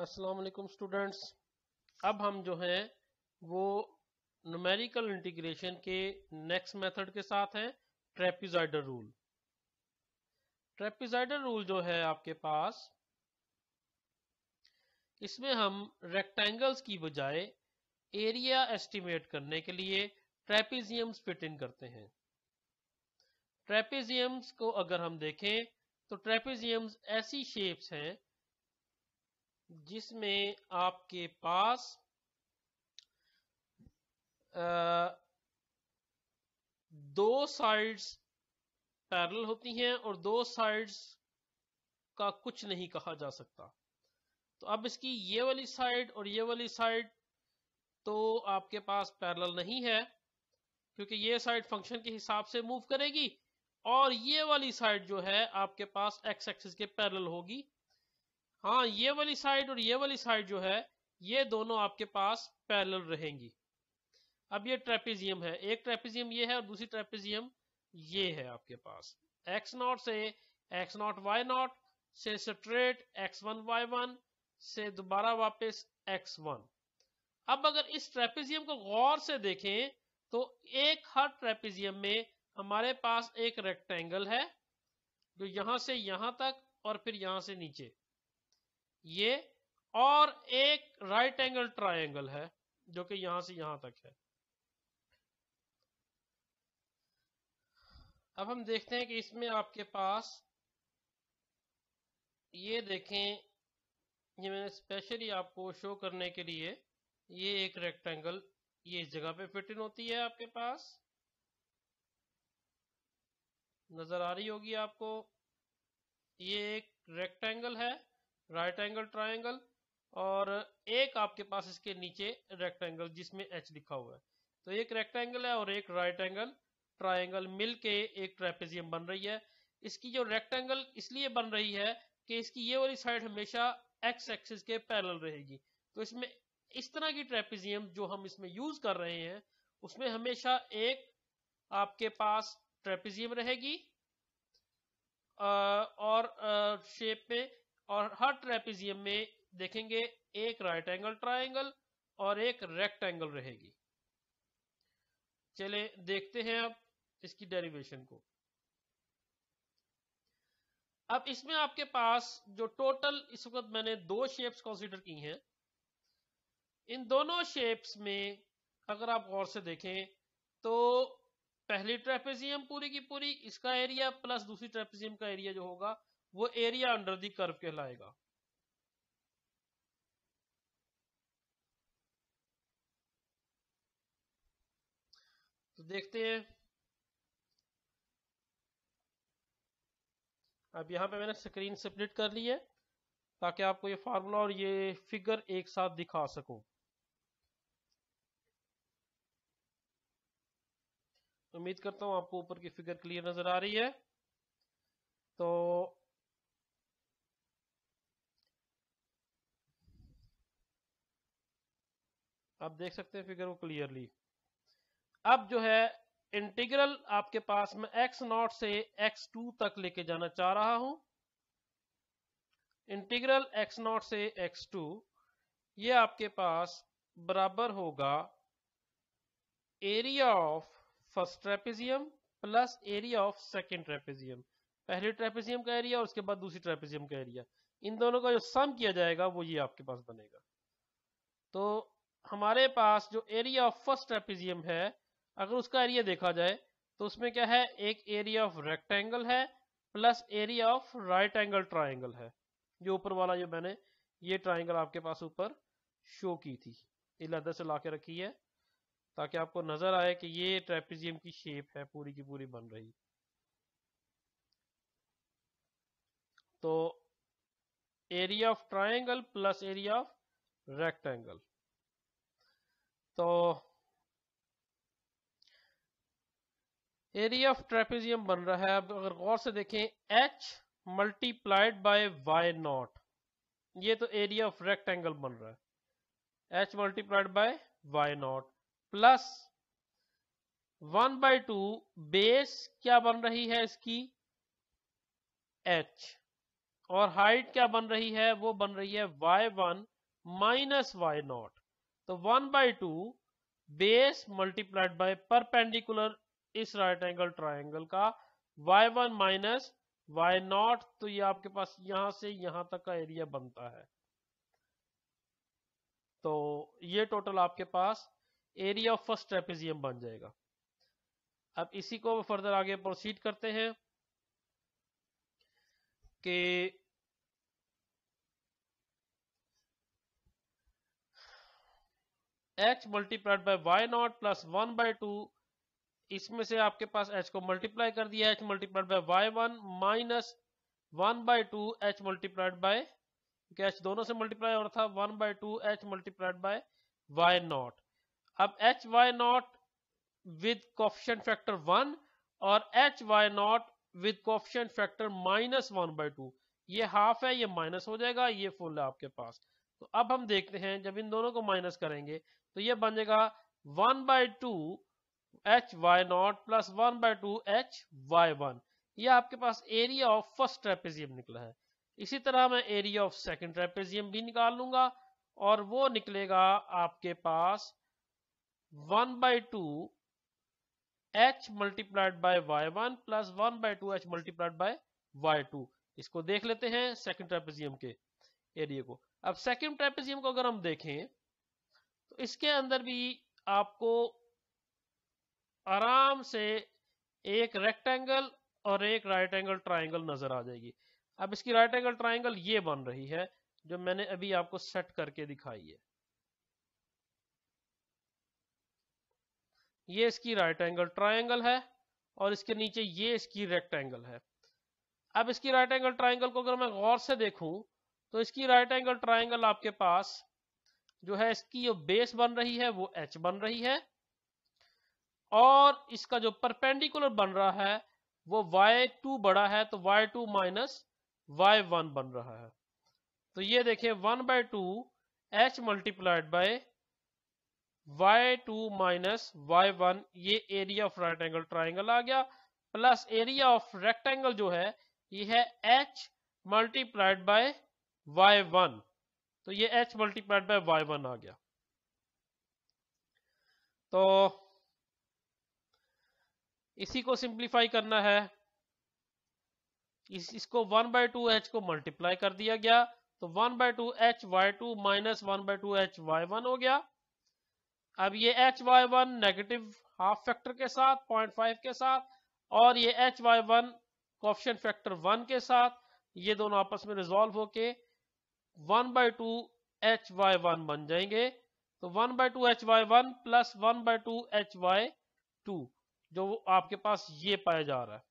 अस्सलाम वालेकुम स्टूडेंट्स अब हम जो हैं वो न्यूमेरिकल इंटीग्रेशन के नेक्स्ट मेथड के साथ हैं ट्रेपिजाइडर रूल ट्रेपिजाइडर रूल जो है आपके पास इसमें हम रेक्टेंगल्स की बजाय एरिया एस्टिमेट करने के लिए ट्रेपिजियम्स फिट इन करते हैं ट्रेपिजियम्स को अगर हम देखें तो ट्रेपिजियम्स ऐसी शेप्स हैं जिसमें आपके पास आ, दो साइड्स पैरल होती हैं और दो साइड्स का कुछ नहीं कहा जा सकता तो अब इसकी ये वाली साइड और ये वाली साइड तो आपके पास पैरल नहीं है क्योंकि ये साइड फंक्शन के हिसाब से मूव करेगी और ये वाली साइड जो है आपके पास एक्स एक्सिस के पैरल होगी हाँ ये वाली साइड और ये वाली साइड जो है ये दोनों आपके पास पैरेलल रहेंगी अब ये ट्रेपेजियम है एक ट्रेपेजियम ये है और दूसरी ट्रेपेजियम ये है आपके पास एक्स नॉट से एक्स नॉट नॉट से स्ट्रेट x1 y1 से दोबारा वापस एक्स वन अब अगर इस ट्रेपेजियम को गौर से देखें तो एक हर ट्रेपेजियम में हमारे पास एक रेक्टेंगल है जो यहां से यहां तक और फिर यहां से नीचे ये और एक राइट एंगल ट्राइंगल है जो कि यहां से यहां तक है अब हम देखते हैं कि इसमें आपके पास ये देखें ये मैंने स्पेशली आपको शो करने के लिए ये एक रेक्टेंगल ये इस जगह पे फिट इन होती है आपके पास नजर आ रही होगी आपको ये एक रेक्टेंगल है राइट एंगल ट्राइंगल और एक आपके पास इसके नीचे रेक्टेंगल जिसमें एच लिखा हुआ है तो एक रेक्टेंगल है और एक राइट एंगल ट्राइंगल मिल के एक ट्रेपेजियम बन रही है इसकी जो रेक्टेंगल इसलिए बन रही है कि इसकी ये वाली साइड हमेशा एक्स एक्सिस के पैरल रहेगी तो इसमें इस तरह की ट्रेपेजियम जो हम इसमें यूज कर रहे हैं उसमें हमेशा एक आपके पास ट्रेपेजियम रहेगी और शेप में और हर ट्रेपिजियम में देखेंगे एक राइट एंगल ट्राइंगल और एक रेक्टेंगल रहेगी चले देखते हैं अब इसकी डेरिवेशन को अब इसमें आपके पास जो टोटल इस वक्त मैंने दो शेप्स कंसीडर की हैं इन दोनों शेप्स में अगर आप गौर से देखें तो पहली ट्रेपेजियम पूरी की पूरी इसका एरिया प्लस दूसरी ट्रेपेजियम का एरिया जो होगा वो एरिया अंडर दी कर्व कहलाएगा तो देखते हैं अब यहां पे मैंने स्क्रीन स्प्लिट कर ली है ताकि आपको ये फार्मूला और ये फिगर एक साथ दिखा सकूं उम्मीद करता हूं आपको ऊपर की फिगर क्लियर नजर आ रही है तो आप देख सकते हैं फिगर को क्लियरली अब जो है इंटीग्रल आपके पास में एक्स नॉट से एक्स टू तक लेके जाना चाह रहा हूं इंटीग्रल एक्स नॉट से एक्स टू ये आपके पास बराबर होगा area of first trapezium plus area of second trapezium पहले ट्रेपेजियम का एरिया और उसके बाद दूसरी ट्रेपेजियम का एरिया इन दोनों का जो सम किया जाएगा वो ये आपके पास बनेगा तो हमारे पास जो एरिया ऑफ फर्स्ट ट्रेपिजियम है अगर उसका एरिया देखा जाए तो उसमें क्या है एक एरिया ऑफ रेक्टेंगल है plus area of right angle triangle है जो ऊपर वाला जो मैंने ये ट्राइंगल आपके पास ऊपर शो की थी ये से ला के रखी है ताकि आपको नजर आए कि ये ट्रेपिजियम की शेप है पूरी की पूरी बन रही तो area of triangle plus area of rectangle तो एरिया ऑफ ट्रेपेजियम बन रहा है अब अगर गौर से देखें H multiplied by Y naught ये तो एरिया ऑफ रेक्टेंगल बन रहा है H multiplied by Y naught plus one by two base क्या बन रही है इसकी एच और हाइट क्या बन रही है वो बन रही है Y one minus Y naught तो one by two base multiplied by perpendicular इस राइट एंगल ट्राइंगल का Y one minus Y naught तो ये आपके पास यहां से यहां तक का एरिया बनता है तो ये टोटल आपके पास एरिया ऑफ फर्स्ट ट्रेपेजियम बन जाएगा अब इसी को फर्दर आगे प्रोसीड करते हैं कि H multiplied by Y naught plus one by two इसमें से आपके पास एच को मल्टीप्लाई कर दिया H multiplied by Y one minus one by two H multiplied by H दोनों से मल्टीप्लाई हो रहा था one by two H multiplied by Y naught अब H Y naught with caption factor one और H Y naught with caption factor minus one by two ये half है ये माइनस हो जाएगा ये फुल है आपके पास तो अब हम देखते हैं जब इन दोनों को माइनस करेंगे तो ये बन जाएगा one by two H Y naught plus one by two H Y one ये आपके पास एरिया ऑफ फर्स्ट ट्रेपेजियम निकला है इसी तरह मैं एरिया ऑफ सेकेंड ट्रेपेजियम भी निकाल लूंगा और वो निकलेगा आपके पास one by two H multiplied by Y one plus one by two H multiplied by Y two इसको देख लेते हैं सेकेंड ट्रेपेजियम के एरिया को अब सेकेंड ट्रेपेजियम को अगर हम देखें तो इसके अंदर भी आपको आराम से एक रेक्टेंगल और एक राइट एंगल ट्राइंगल नजर आ जाएगी अब इसकी राइट एंगल ट्राइंगल ये बन रही है जो मैंने अभी आपको सेट करके दिखाई है ये इसकी राइट एंगल ट्राइंगल है और इसके नीचे ये इसकी रेक्टेंगल है अब इसकी राइट एंगल ट्राइंगल को अगर मैं गौर से देखूं तो इसकी राइट एंगल ट्राइंगल आपके पास जो है इसकी जो बेस बन रही है वो एच बन रही है और इसका जो परपेंडिकुलर बन रहा है वो वाई टू बड़ा है तो Y two minus Y one बन रहा है तो ये देखिए one by two H multiplied by Y two minus Y one ये area of right angle triangle आ गया प्लस एरिया ऑफ रेक्टेंगल जो है ये है H multiplied by Y one तो ये H multiplied by Y one आ गया तो इसी को सिंप्लीफाई करना है इस, इसको वन बाय टू एच को मल्टीप्लाई कर दिया गया तो one by two H Y two minus one by two H Y one हो गया अब ये H Y one negative half factor के साथ पॉइंट फाइव के साथ और ये H Y one caption factor one के साथ ये दोनों आपस में रिजॉल्व होके one by two H Y one बन जाएंगे तो one by two H Y one plus one by two H Y to जो आपके पास ये पाया जा रहा है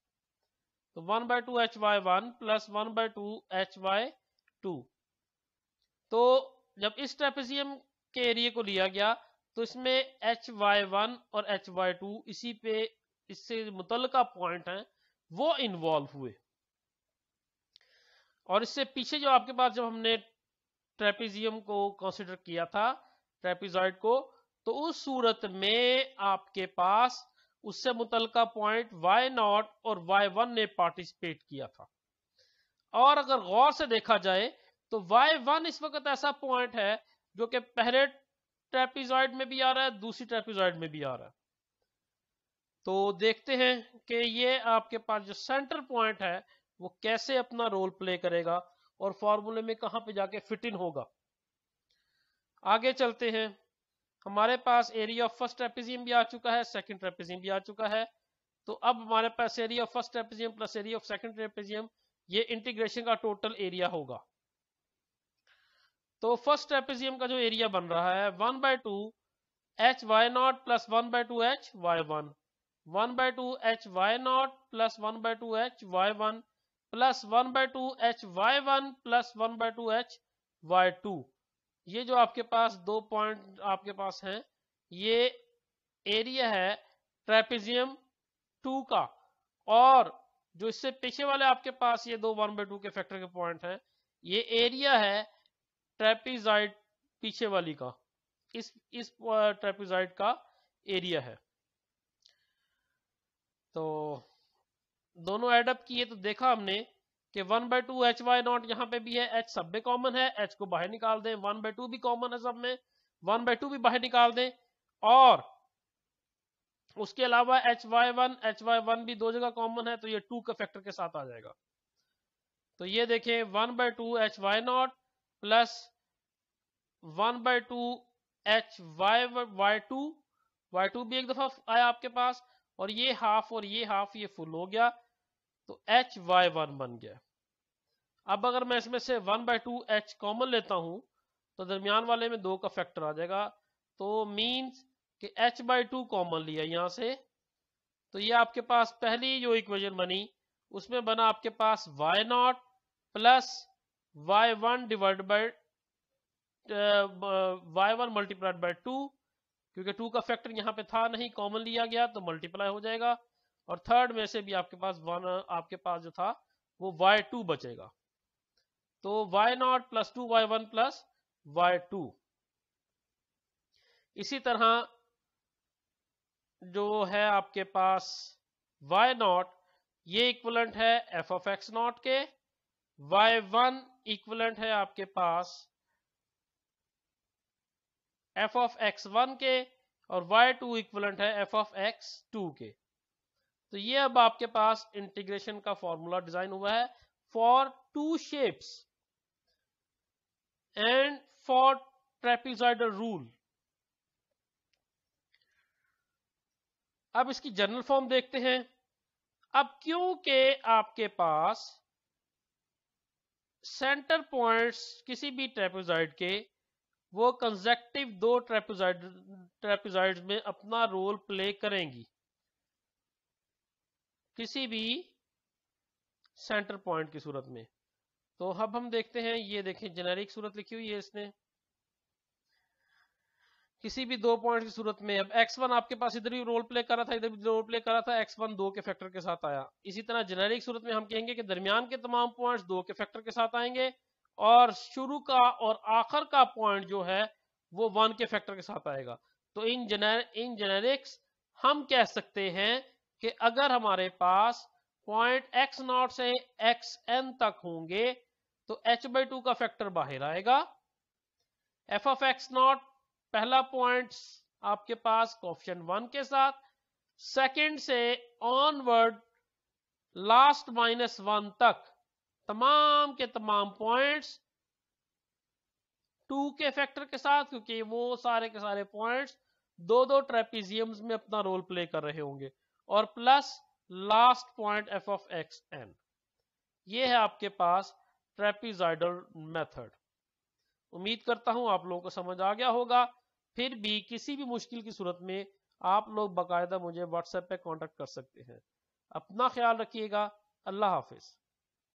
तो one by two H Y one plus one by two H Y two तो जब इस ट्रेपेजियम के एरिया को लिया गया तो इसमें एच वाई वन और एच वाई टू इसी पे इससे मुतल पॉइंट है वो इन्वॉल्व हुए और इससे पीछे जो आपके पास जब हमने ट्रेपिजियम को कंसिडर किया था ट्रेपिजॉइड को तो उस सूरत में आपके पास उससे मुतल पॉइंट वाई नॉट और वाई वन ने पार्टिसिपेट किया था और अगर गौर से देखा जाए तो वाई वन इस वक्त ऐसा पॉइंट है जो कि पहले ट्रेपिजॉइड में भी आ रहा है दूसरी ट्रेपिजॉइड में भी आ रहा है तो देखते हैं कि ये आपके पास जो सेंटर पॉइंट है वो कैसे अपना रोल प्ले करेगा और फॉर्मूले में कहां पे जाके फिट इन होगा आगे चलते हैं हमारे पास एरिया ऑफ फर्स्ट ट्रेपेजियम भी आ चुका है सेकंड ट्रेपेजियम भी आ चुका है तो अब हमारे पास area of first trapezium plus area of second trapezium ये इंटीग्रेशन का टोटल एरिया होगा तो फर्स्ट ट्रेपेजियम का जो एरिया बन रहा है one by two H Y naught plus one by two H Y one one by two H Y naught plus one by two H Y one plus one by two H Y one plus one by two H Y two ये जो आपके पास दो point आपके पास हैं ये area है trapezium to का और जो इससे पीछे वाले आपके पास ये दो वन बाय टू के फैक्टर के पॉइंट हैं ये एरिया है ट्रेपिजाइड पीछे वाली का इस इस ट्रेपिजाइड का एरिया है तो दोनों एडअप किए तो देखा हमने कि one by two H Y naught यहाँ पे भी है एच सब में कॉमन है एच को बाहर निकाल दें वन बाई टू भी कॉमन है सब में वन बाई टू भी बाहर निकाल दें और उसके अलावा H Y one H Y one भी दो जगह कॉमन है तो ये टू के फैक्टर के साथ आ जाएगा तो ये देखें one by two H Y naught plus one by two H Y Y two Y two भी एक दफा आया आपके पास और ये हाफ और ये हाफ ये फुल हो गया तो एच वाई वन बन गया अब अगर मैं इसमें से one by two H common लेता हूं तो दरमियान वाले में दो का फैक्टर आ जाएगा तो मीन्स कि एच बाई टू कॉमन लिया यहां से तो ये आपके पास पहली जो इक्वेशन बनी उसमें बना आपके पास Y naught plus Y one divide by Y one multiplied by two क्योंकि टू का फैक्टर यहां पे था नहीं कॉमन लिया गया तो मल्टीप्लाई हो जाएगा और थर्ड में से भी आपके पास वन आपके पास जो था वो वाई टू बचेगा तो Y naught plus two Y one plus Y two इसी तरह जो है आपके पास y नॉट ये इक्वलेंट है एफ ऑफ एक्स नॉट के y1 इक्वलेंट है आपके पास एफ ऑफ एक्स वन के और y2 इक्वलेंट है एफ ऑफ एक्स टू के तो ये अब आपके पास इंटीग्रेशन का फॉर्मूला डिजाइन हुआ है for two shapes and for trapezoidal rule अब इसकी जनरल फॉर्म देखते हैं अब क्योंकि आपके पास सेंटर पॉइंट्स किसी भी ट्रेपिजॉइड के वो कंजेक्टिव दो ट्रेपिजॉइड ट्रेपिजॉइड में अपना रोल प्ले करेंगी किसी भी सेंटर पॉइंट की सूरत में तो अब हम देखते हैं ये देखें जेनेरिक सूरत लिखी हुई है इसने किसी भी दो पॉइंट की सूरत में अब x1 आपके पास इधर भी रोल प्ले करा था इधर भी रोल प्ले करा था x1 दो के फैक्टर के साथ आया इसी तरह जेनेरिक सूरत में हम कहेंगे कि दरमियान के तमाम पॉइंट्स दो के फैक्टर के साथ आएंगे और शुरू का और आखिर का पॉइंट जो है वो वन के फैक्टर के साथ आएगा तो इन जनर इन जेनेरिक्स हम कह सकते हैं कि अगर हमारे पास पॉइंट एक्स नॉट से एक्स एन तक होंगे तो एच बाई टू का फैक्टर बाहर आएगा एफ ऑफ एक्स नॉट पहला पॉइंट आपके पास ऑप्शन वन के साथ सेकंड से ऑनवर्ड लास्ट माइनस वन तक तमाम के तमाम पॉइंट्स टू के फैक्टर के साथ क्योंकि वो सारे के सारे पॉइंट्स दो दो ट्रेपिजियम में अपना रोल प्ले कर रहे होंगे और plus last point F of X N ये है आपके पास ट्रेपिजाइडल मेथड उम्मीद करता हूं आप लोगों को समझ आ गया होगा फिर भी किसी भी मुश्किल की सूरत में आप लोग बाकायदा मुझे व्हाट्सएप पे कांटेक्ट कर सकते हैं अपना ख्याल रखिएगा अल्लाह हाफिज़